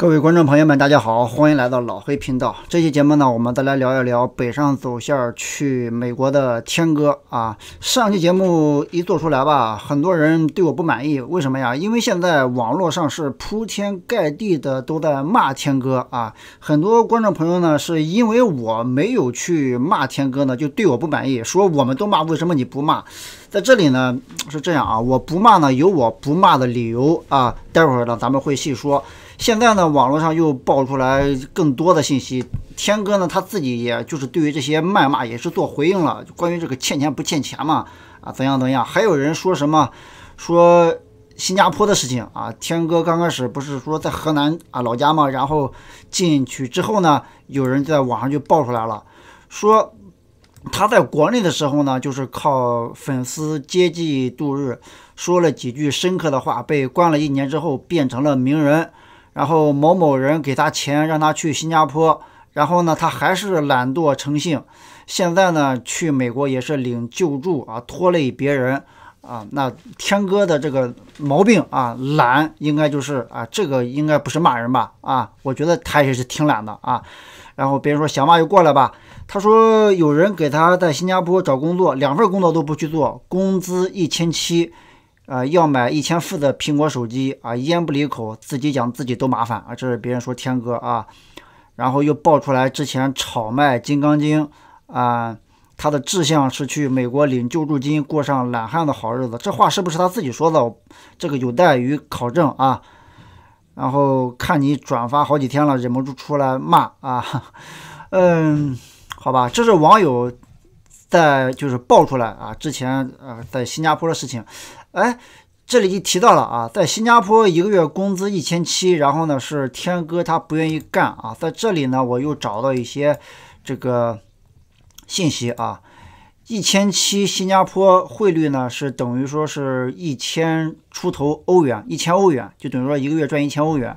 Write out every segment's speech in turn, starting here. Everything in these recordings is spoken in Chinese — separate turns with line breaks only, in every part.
各位观众朋友们，大家好，欢迎来到老黑频道。这期节目呢，我们再来聊一聊北上走线去美国的天哥啊。上期节目一做出来吧，很多人对我不满意，为什么呀？因为现在网络上是铺天盖地的都在骂天哥啊。很多观众朋友呢，是因为我没有去骂天哥呢，就对我不满意，说我们都骂，为什么你不骂？在这里呢，是这样啊，我不骂呢，有我不骂的理由啊。待会儿呢，咱们会细说。现在呢，网络上又爆出来更多的信息。天哥呢，他自己也就是对于这些谩骂也是做回应了。关于这个欠钱不欠钱嘛，啊，怎样怎样？还有人说什么说新加坡的事情啊？天哥刚开始不是说在河南啊老家嘛，然后进去之后呢，有人在网上就爆出来了，说他在国内的时候呢，就是靠粉丝接济度日，说了几句深刻的话，被关了一年之后变成了名人。然后某某人给他钱，让他去新加坡。然后呢，他还是懒惰成性。现在呢，去美国也是领救助啊，拖累别人啊。那天哥的这个毛病啊，懒，应该就是啊，这个应该不是骂人吧？啊，我觉得他也是挺懒的啊。然后别人说想骂就过来吧。他说有人给他在新加坡找工作，两份工作都不去做，工资一千七。呃，要买一千副的苹果手机啊，烟不离口，自己讲自己都麻烦啊。这是别人说天哥啊，然后又爆出来之前炒卖《金刚经》啊，他的志向是去美国领救助金，过上懒汉的好日子。这话是不是他自己说的？这个有待于考证啊。然后看你转发好几天了，忍不住出来骂啊。嗯，好吧，这是网友在就是爆出来啊，之前呃在新加坡的事情。哎，这里就提到了啊，在新加坡一个月工资一千七，然后呢是天哥他不愿意干啊，在这里呢我又找到一些这个信息啊，一千七新加坡汇率呢是等于说是一千出头欧元，一千欧元就等于说一个月赚一千欧元。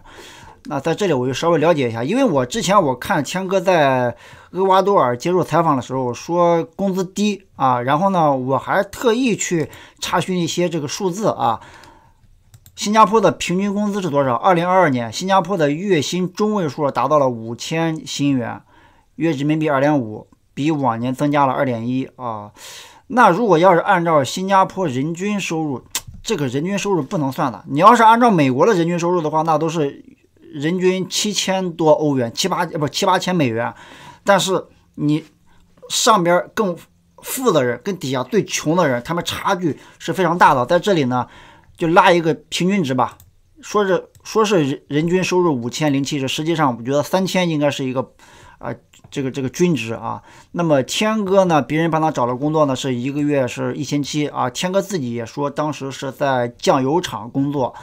那在这里我就稍微了解一下，因为我之前我看谦哥在厄瓜多尔接受采访的时候说工资低啊，然后呢，我还特意去查询一些这个数字啊，新加坡的平均工资是多少？二零二二年新加坡的月薪中位数达到了五千新元，约人民币二点五，比往年增加了二点一啊。那如果要是按照新加坡人均收入，这个人均收入不能算的，你要是按照美国的人均收入的话，那都是。人均七千多欧元，七八不七八千美元，但是你上边更富的人跟底下最穷的人，他们差距是非常大的。在这里呢，就拉一个平均值吧，说是说是人人均收入五千零七十，实际上我觉得三千应该是一个，呃这个这个均值啊。那么天哥呢，别人帮他找了工作呢，是一个月是一千七啊。天哥自己也说，当时是在酱油厂工作。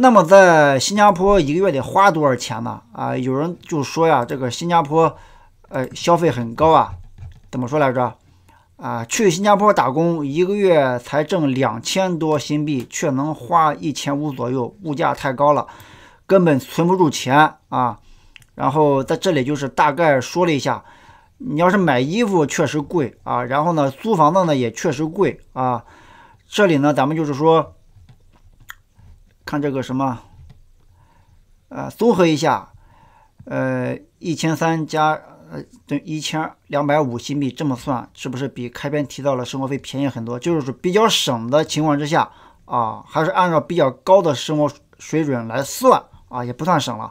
那么在新加坡一个月得花多少钱呢？啊，有人就说呀，这个新加坡，呃，消费很高啊，怎么说来着？啊，去新加坡打工一个月才挣两千多新币，却能花一千五左右，物价太高了，根本存不住钱啊。然后在这里就是大概说了一下，你要是买衣服确实贵啊，然后呢，租房子呢也确实贵啊。这里呢，咱们就是说。看这个什么，呃，综合一下，呃，一千三加呃，于一千两百五新币，这么算，是不是比开篇提到的生活费便宜很多？就是说比较省的情况之下啊，还是按照比较高的生活水准来算啊，也不算省了，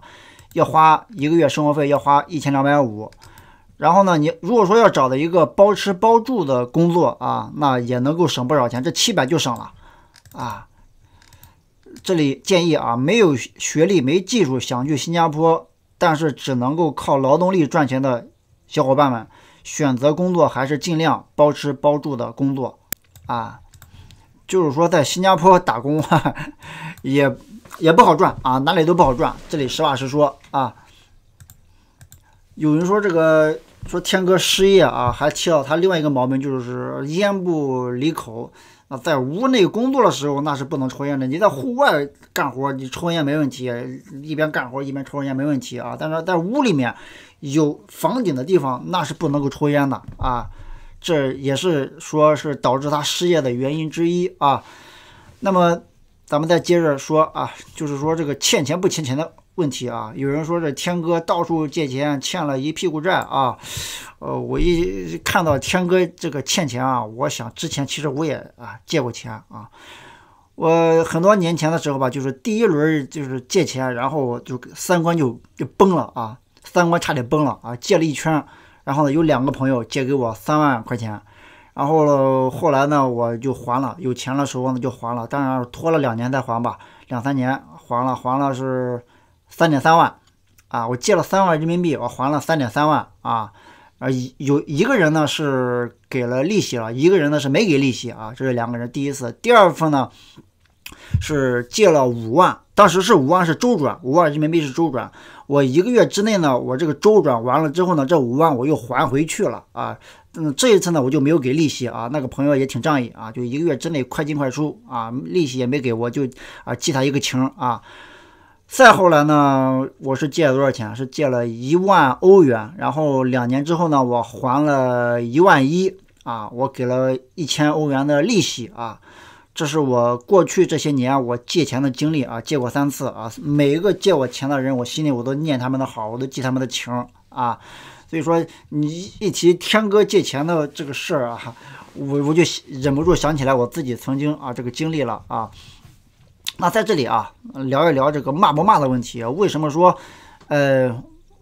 要花一个月生活费要花一千两百五，然后呢，你如果说要找的一个包吃包住的工作啊，那也能够省不少钱，这七百就省了啊。这里建议啊，没有学历、没技术，想去新加坡，但是只能够靠劳动力赚钱的小伙伴们，选择工作还是尽量包吃包住的工作啊。就是说，在新加坡打工也也不好赚啊，哪里都不好赚。这里实话实说啊，有人说这个说天哥失业啊，还提到他另外一个毛病就是烟不离口。那在屋内工作的时候，那是不能抽烟的。你在户外干活，你抽烟没问题，一边干活一边抽烟没问题啊。但是在屋里面有房顶的地方，那是不能够抽烟的啊。这也是说是导致他失业的原因之一啊。那么咱们再接着说啊，就是说这个欠钱不欠钱的。问题啊！有人说这天哥到处借钱，欠了一屁股债啊。呃，我一看到天哥这个欠钱啊，我想之前其实我也啊借过钱啊。我很多年前的时候吧，就是第一轮就是借钱，然后就三观就就崩了啊，三观差点崩了啊。借了一圈，然后呢有两个朋友借给我三万块钱，然后呢后来呢我就还了，有钱的时候呢就还了，当然拖了两年再还吧，两三年还了还了是。三点三万，啊，我借了三万人民币，我还了三点三万，啊，啊，有一个人呢是给了利息了，一个人呢是没给利息啊，这是两个人第一次。第二份呢是借了五万，当时是五万是周转，五万人民币是周转，我一个月之内呢，我这个周转完了之后呢，这五万我又还回去了，啊，嗯，这一次呢我就没有给利息啊，那个朋友也挺仗义啊，就一个月之内快进快出啊，利息也没给，我就啊记他一个情啊。再后来呢，我是借了多少钱？是借了一万欧元。然后两年之后呢，我还了一万一啊，我给了一千欧元的利息啊。这是我过去这些年我借钱的经历啊，借过三次啊。每一个借我钱的人，我心里我都念他们的好，我都记他们的情啊。所以说，你一提天哥借钱的这个事儿啊，我我就忍不住想起来我自己曾经啊这个经历了啊。那在这里啊，聊一聊这个骂不骂的问题。为什么说，呃，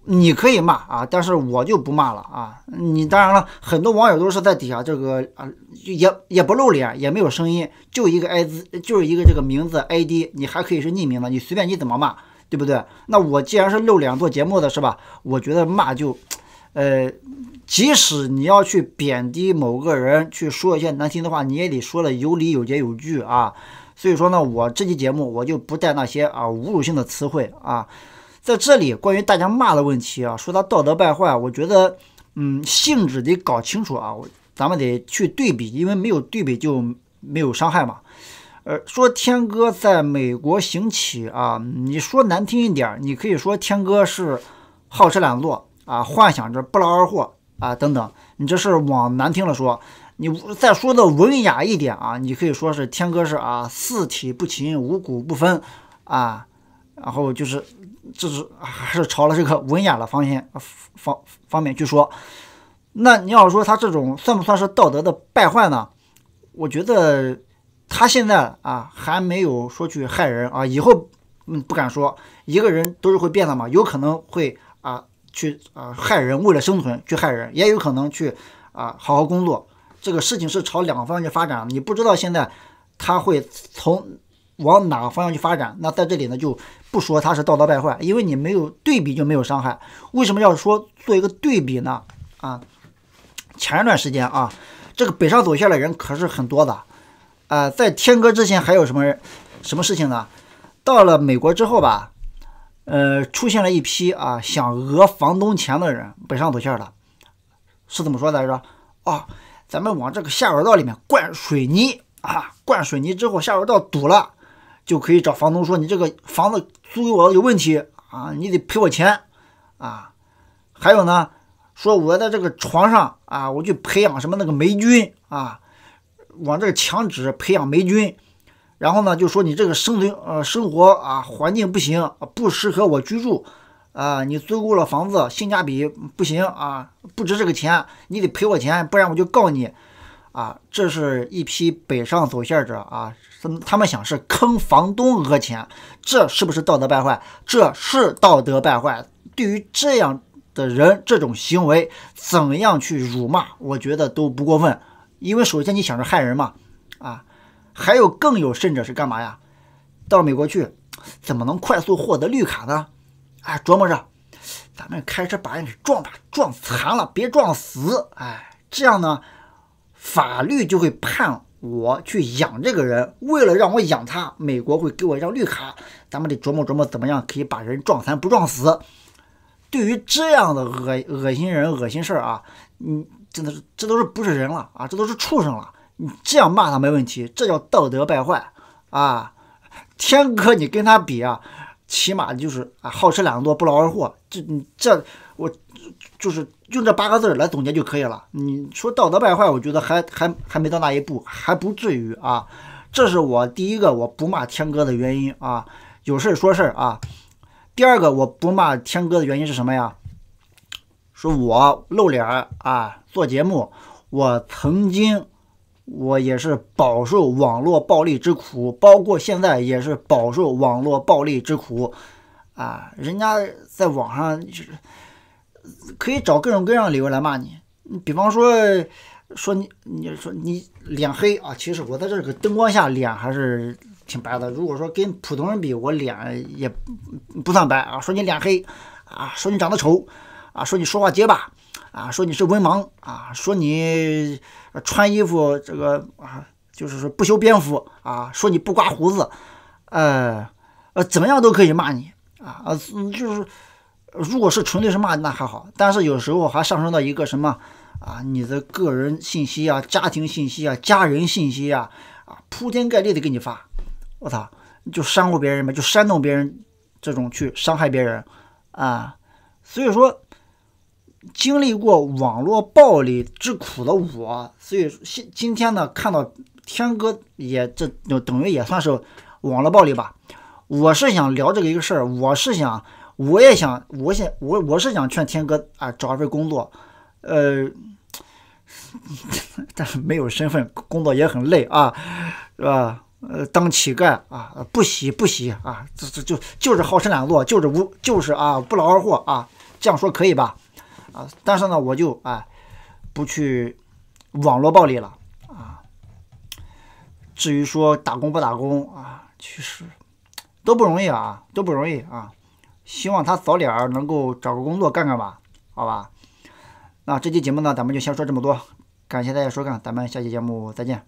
你可以骂啊，但是我就不骂了啊。你当然了很多网友都是在底下这个啊，也也不露脸，也没有声音，就一个 I 字，就是一个这个名字 ID，你还可以是匿名的，你随便你怎么骂，对不对？那我既然是露脸做节目的，是吧？我觉得骂就，呃，即使你要去贬低某个人，去说一些难听的话，你也得说了有理有节有据啊。所以说呢，我这期节目我就不带那些啊侮辱性的词汇啊，在这里关于大家骂的问题啊，说他道德败坏，我觉得嗯性质得搞清楚啊，咱们得去对比，因为没有对比就没有伤害嘛。呃，说天哥在美国行乞啊，你说难听一点，你可以说天哥是好吃懒做啊，幻想着不劳而获啊等等，你这是往难听了说。你再说的文雅一点啊，你可以说是天哥是啊四体不勤五谷不分啊，然后就是这是还是朝了这个文雅的方向方方面去说。那你要说他这种算不算是道德的败坏呢？我觉得他现在啊还没有说去害人啊，以后嗯不敢说一个人都是会变的嘛，有可能会啊去啊害人，为了生存去害人，也有可能去啊好好工作。这个事情是朝两个方向去发展，你不知道现在它会从往哪个方向去发展。那在这里呢，就不说它是道德败坏，因为你没有对比就没有伤害。为什么要说做一个对比呢？啊，前一段时间啊，这个北上走线的人可是很多的啊。在天哥之前还有什么什么事情呢？到了美国之后吧，呃，出现了一批啊想讹房东钱的人，北上走线的，是怎么说的？说啊。咱们往这个下水道里面灌水泥啊，灌水泥之后下水道堵了，就可以找房东说你这个房子租给我有问题啊，你得赔我钱啊。还有呢，说我在这个床上啊，我去培养什么那个霉菌啊，往这个墙纸培养霉菌，然后呢就说你这个生存呃生活啊环境不行，不适合我居住。啊，你租够了房子，性价比不行啊，不值这个钱，你得赔我钱，不然我就告你。啊，这是一批北上走线者啊，他们想是坑房东讹钱，这是不是道德败坏？这是道德败坏。对于这样的人，这种行为怎样去辱骂，我觉得都不过分。因为首先你想着害人嘛，啊，还有更有甚者是干嘛呀？到美国去，怎么能快速获得绿卡呢？哎，琢磨着，咱们开车把人给撞吧，撞残了，别撞死。哎，这样呢，法律就会判我去养这个人。为了让我养他，美国会给我一张绿卡。咱们得琢磨琢磨，怎么样可以把人撞残不撞死。对于这样的恶恶心人、恶心事儿啊，你真的是这都是不是人了啊，这都是畜生了。你这样骂他没问题，这叫道德败坏啊！天哥，你跟他比啊？起码就是啊，好吃懒做，不劳而获，这你这我就是用这八个字来总结就可以了。你说道德败坏，我觉得还还还没到那一步，还不至于啊。这是我第一个我不骂天哥的原因啊，有事说事啊。第二个我不骂天哥的原因是什么呀？说我露脸啊，做节目，我曾经。我也是饱受网络暴力之苦，包括现在也是饱受网络暴力之苦，啊，人家在网上就是可以找各种各样的理由来骂你，比方说说你，你说你脸黑啊，其实我在这个灯光下脸还是挺白的。如果说跟普通人比，我脸也不算白啊，说你脸黑啊，说你长得丑啊，说你说话结巴。啊，说你是文盲啊，说你穿衣服这个啊，就是说不修边幅啊，说你不刮胡子，呃呃，怎么样都可以骂你啊，呃，就是如果是纯粹是骂那还好，但是有时候还上升到一个什么啊，你的个人信息啊，家庭信息啊，家人信息啊，啊，铺天盖地的给你发，我操，就煽惑别人嘛，就煽动别人这种去伤害别人啊，所以说。经历过网络暴力之苦的我，所以现今天呢，看到天哥也这就等于也算是网络暴力吧。我是想聊这个一个事儿，我是想，我也想，我想，我我是想劝天哥啊，找一份工作，呃，但是没有身份，工作也很累啊，是吧？呃，当乞丐啊，不喜不喜啊，这这就就是好吃懒做，就是无就是啊不劳而获啊，这样说可以吧？啊，但是呢，我就哎，不去网络暴力了啊。至于说打工不打工啊，其实都不容易啊，都不容易啊。希望他早点能够找个工作干干吧，好吧？那这期节目呢，咱们就先说这么多，感谢大家收看，咱们下期节目再见。